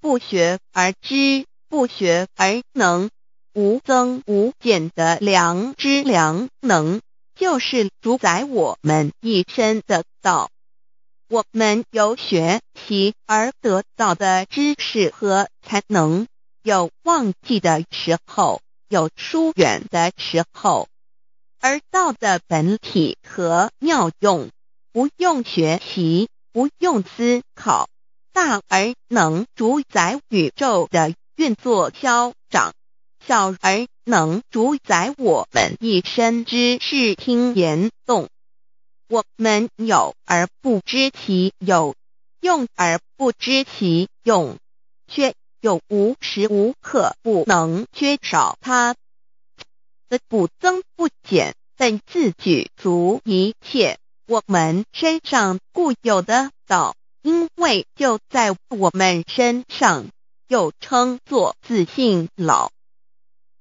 不学而知，不学而能，无增无减的良知良能，就是主宰我们一身的道。我们由学习而得到的知识和才能，有忘记的时候，有疏远的时候，而道的本体和妙用，不用学习，不用思考。大而能主宰宇宙的运作，消长；小而能主宰我们一身之事，听言动。我们有而不知其有，用而不知其用，却又无时无刻不能缺少它的，不增不减，本自具足一切我们身上固有的道。就在我们身上，又称作自信老。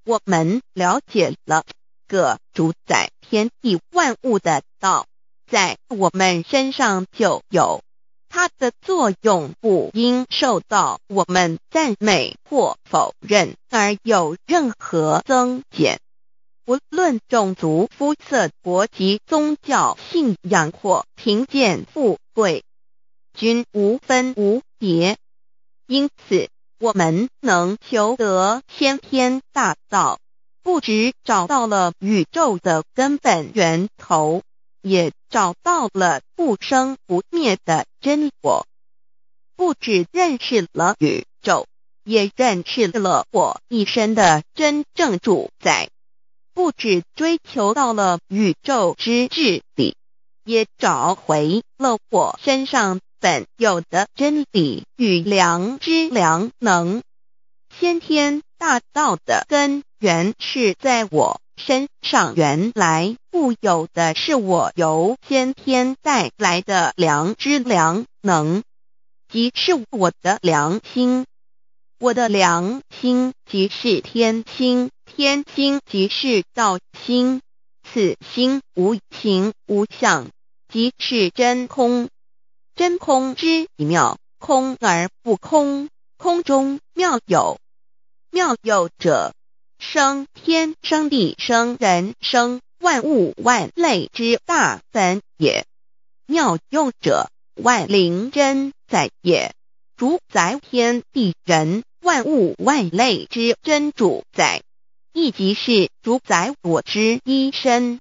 我们了解了个主宰天地万物的道，在我们身上就有它的作用，不应受到我们赞美或否认而有任何增减。无论种族、肤色、国籍、宗教、信仰或贫贱富贵。均无分无别，因此我们能求得先天大道，不只找到了宇宙的根本源头，也找到了不生不灭的真我，不只认识了宇宙，也认识了我一生的真正主宰，不只追求到了宇宙之至理，也找回了我身上。本有的真理与良知良能，先天大道的根源是在我身上原来固有的，是我由先天带来的良知良能，即是我的良心。我的良心即是天心，天心即是道心。此心无形无相，即是真空。真空之妙，空而不空，空中妙有，妙有者生天、生地、生人、生万物、万类之大本也。妙用者，万灵真在也，主宰天地人万物万类之真主宰，亦即是主宰我之一身。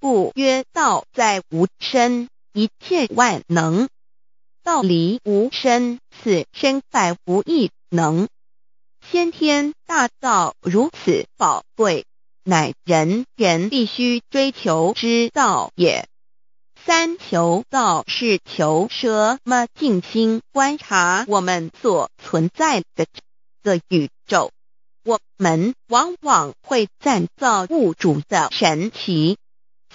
故曰，道在无身。一切万能，道离无身，此身在无异能。先天大道如此宝贵，乃人人必须追求之道也。三求道是求什么？静心观察我们所存在的这个宇宙，我们往往会赞造物主的神奇。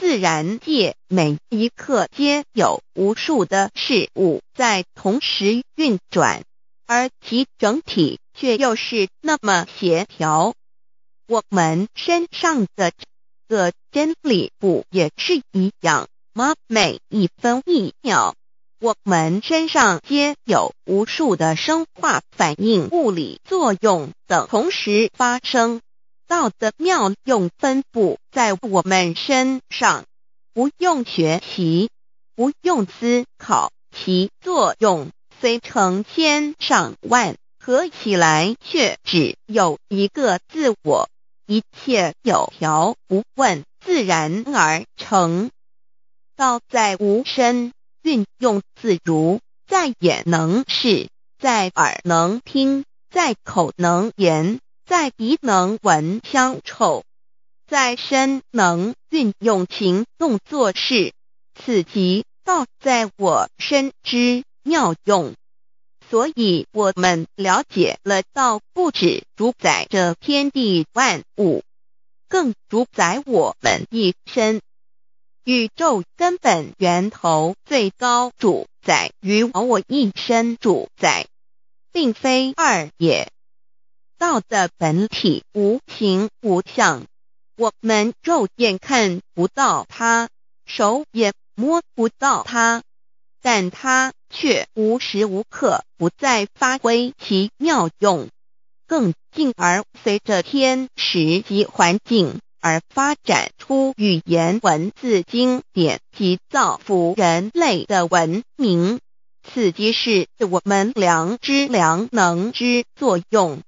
自然界每一刻皆有无数的事物在同时运转，而其整体却又是那么协调。我们身上的这个真理不也是一样吗？每一分一秒，我们身上皆有无数的生化反应、物理作用等同时发生。道的妙用分布在我们身上，不用学习，不用思考，其作用虽成千上万，合起来却只有一个自我。一切有条不紊，自然而成。道在无身运用自如，在眼能视，在耳能听，在口能言。在鼻能闻香臭，在身能运用情动作事。此即道在我身之妙用。所以我们了解了道，不止主宰着天地万物，更主宰我们一身。宇宙根本源头最高主宰于我一身主宰，并非二也。道的本体无形无相，我们肉眼看不到它，手也摸不到它，但它却无时无刻不在发挥其妙用，更进而随着天时及环境而发展出语言文字经典及造福人类的文明。此即是我们良知良能之作用。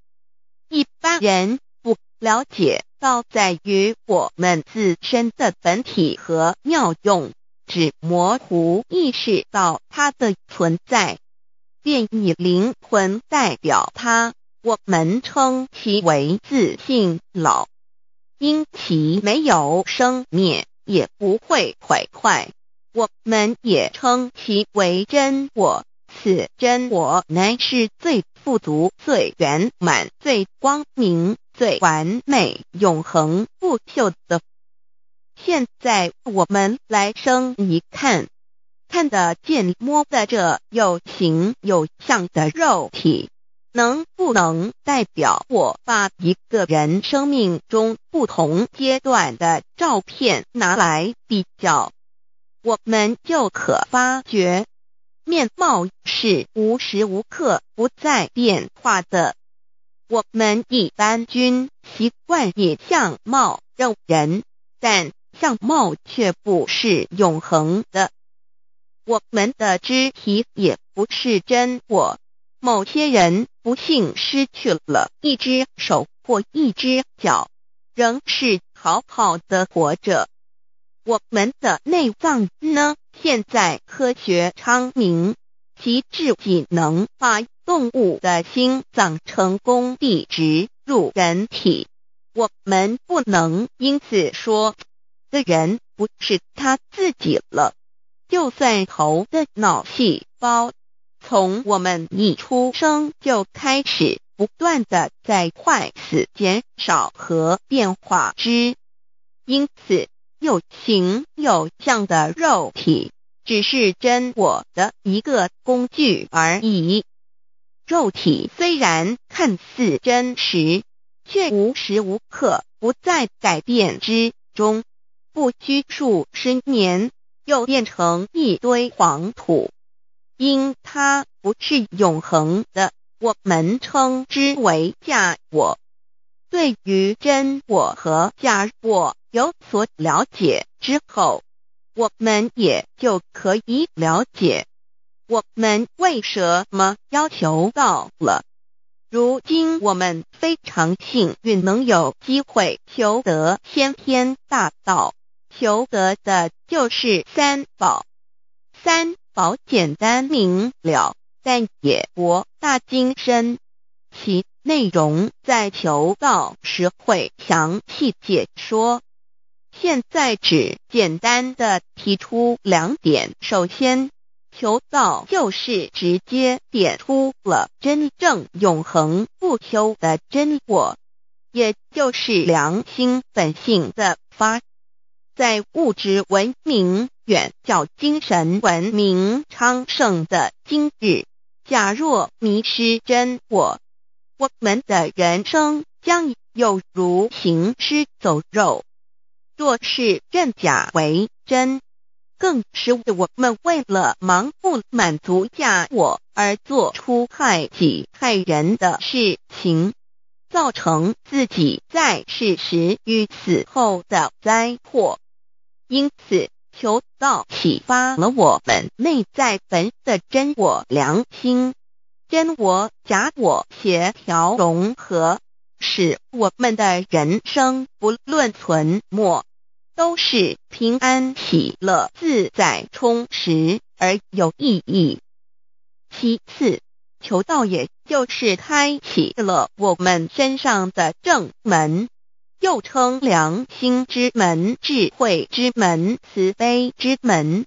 一般人不了解道在于我们自身的本体和妙用，只模糊意识到它的存在，便以灵魂代表它。我们称其为自信老，因其没有生灭，也不会毁坏。我们也称其为真我，此真我乃是最。富足、最圆满、最光明、最完美、永恒不朽的。现在我们来生一看，看得见、摸得着有形有相的肉体，能不能代表我？把一个人生命中不同阶段的照片拿来比较，我们就可发觉。面貌是无时无刻不在变化的，我们一般均习惯以相貌认人，但相貌却不是永恒的。我们的肢体也不是真我，某些人不幸失去了一只手或一只脚，仍是好好的活着。我们的内脏呢？现在科学昌明，其自己能把动物的心脏成功地植入人体。我们不能因此说的人不是他自己了。就算猴的脑细胞，从我们一出生就开始不断的在坏死、减少和变化之，因此。有形有相的肉体，只是真我的一个工具而已。肉体虽然看似真实，却无时无刻不在改变之中，不拘数十年，又变成一堆黄土。因它不是永恒的，我们称之为假我。对于真我和假我有所了解之后，我们也就可以了解我们为什么要求道了。如今我们非常幸运，能有机会求得先天大道，求得的就是三宝。三宝简单明了，但也博大精深。其内容在求道时会详细解说，现在只简单的提出两点。首先，求道就是直接点出了真正永恒不朽的真我，也就是良心本性的发。在物质文明远较精神文明昌盛的今日，假若迷失真我，我们的人生将有如行尸走肉，若是认假为真，更使我们为了盲目满足假我而做出害己害人的事情，造成自己在世时与死后的灾祸。因此，求道启发了我们内在本的真我良心。真我、假我协调融合，使我们的人生不论存没，都是平安、喜乐、自在、充实而有意义。其次，求道也，就是开启了我们身上的正门，又称良心之门、智慧之门、慈悲之门。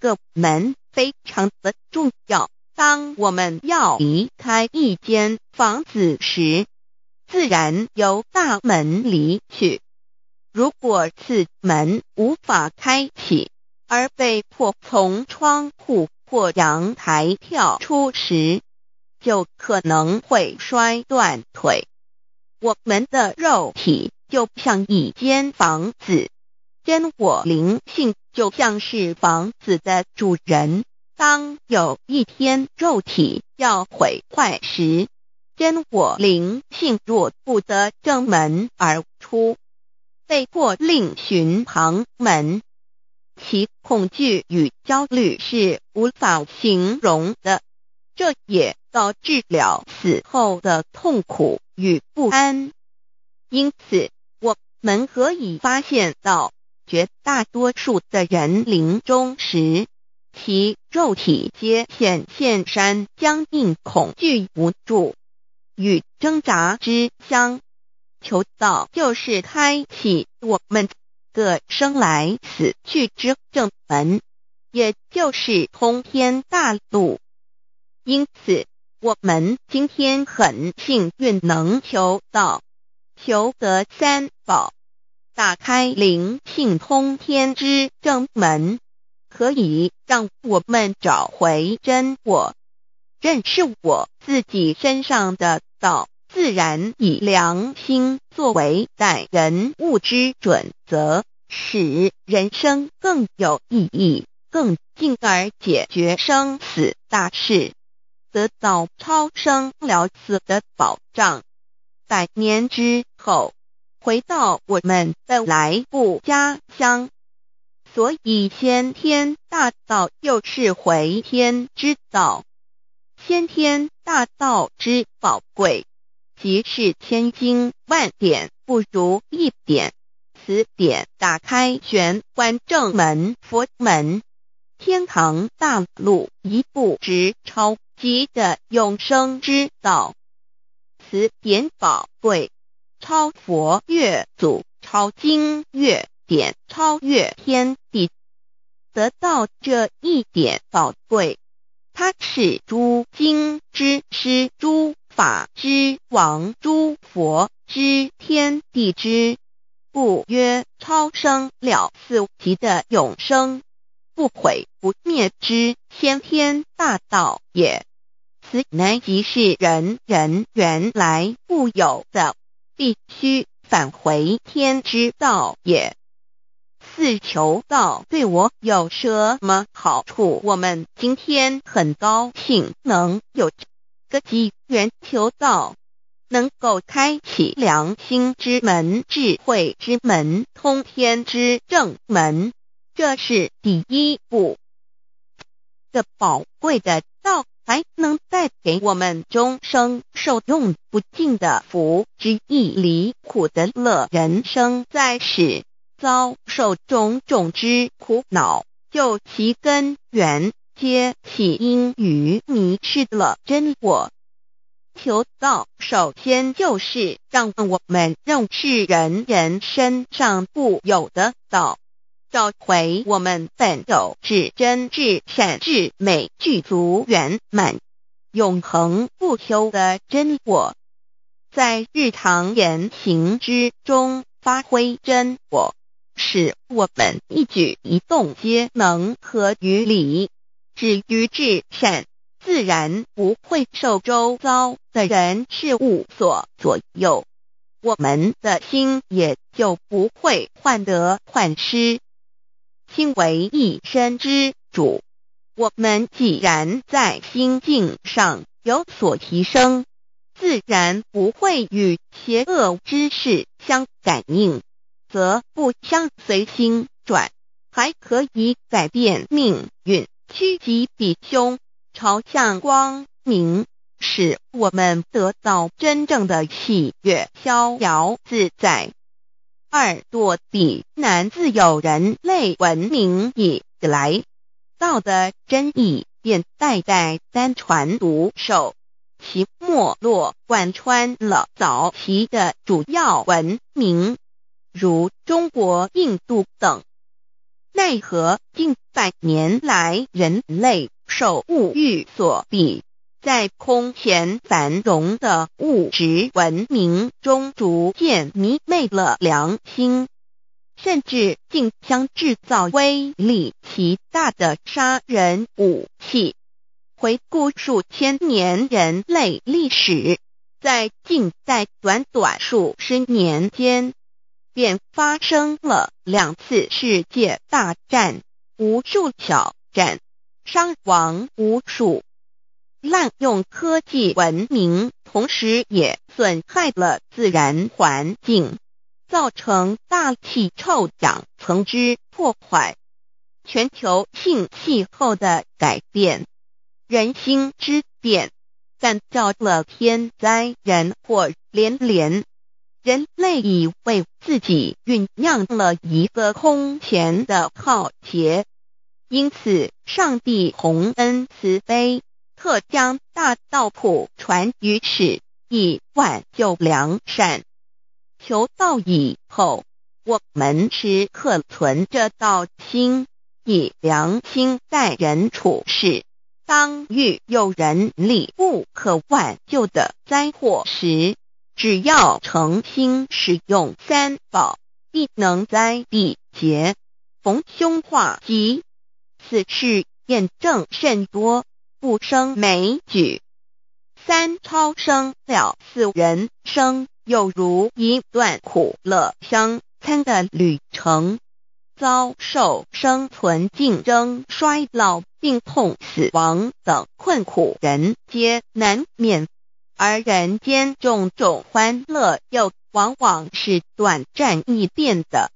个门非常的重要。当我们要离开一间房子时，自然由大门离去。如果此门无法开启，而被迫从窗户或阳台跳出时，就可能会摔断腿。我们的肉体就像一间房子，真我灵性就像是房子的主人。当有一天肉体要毁坏时，真我灵性若不得正门而出，被迫另寻旁门，其恐惧与焦虑是无法形容的。这也导致了死后的痛苦与不安。因此，我们可以发现到，绝大多数的人临终时。其肉体皆显现山僵硬、恐惧、无助与挣扎之相，求道就是开启我们的生来死去之正门，也就是通天大路。因此，我们今天很幸运能求道，求得三宝，打开灵性通天之正门。可以让我们找回真我，认识我自己身上的道，自然以良心作为待人物之准则，使人生更有意义，更进而解决生死大事，得到超生了死的保障。百年之后，回到我们的来故乡。所以先天大道又是回天之道，先天大道之宝贵，即是千经万典不如一点词典。打开玄关正门佛门，天堂大路一步直超级的永生之道，词典宝贵，超佛越祖超经越。点超越天地，得到这一点宝贵，他是诸经之师、诸法之王、诸佛之天、地之。故曰，超生了四极的永生，不毁不灭之先天大道也。此乃即是人人原来固有的，必须返回天之道也。自求道对我有什么好处？我们今天很高兴能有个机缘求道，能够开启良心之门、智慧之门、通天之正门，这是第一步的宝贵的道还能带给我们终生受用不尽的福之一离苦的乐人生在世。遭受种种之苦恼，就其根源，皆起因于迷失了真我。求道，首先就是让我们认识人人身上固有的道，找回我们本有至真、至善、至美、具足圆满、永恒不休的真我，在日常言行之中发挥真我。使我们一举一动皆能合于理，止于至善，自然不会受周遭的人事物所左右。我们的心也就不会患得患失。心为一身之主，我们既然在心境上有所提升，自然不会与邪恶之事相感应。则不相随心转，还可以改变命运，趋吉避凶，朝向光明，使我们得到真正的喜悦、逍遥自在。二堕比难自有人类文明以来，道的真意便代代单传独守，其没落贯穿了早期的主要文明。如中国、印度等，奈何近百年来，人类受物欲所逼，在空前繁荣的物质文明中，逐渐迷昧了良心，甚至竟将制造威力极大的杀人武器。回顾数千年人类历史，在近在短短数十年间。便发生了两次世界大战，无数挑战，伤亡无数；滥用科技文明，同时也损害了自然环境，造成大气臭氧层之破坏，全球性气候的改变，人心之变，但造了天灾人祸连连。人类已为自己酝酿了一个空前的浩劫，因此，上帝洪恩慈悲，特将大道谱传于世，以挽救良善。求道以后，我们时刻存着道心，以良心待人处事。当遇有人力不可挽救的灾祸时，只要诚心使用三宝，必能灾必劫，逢凶化吉。此事验证甚多，不胜枚举。三超生了四人生，有如一段苦乐相参的旅程，遭受生存竞争、衰老、病痛、死亡等困苦，人皆难免。而人间种种欢乐，又往往是短暂易变的。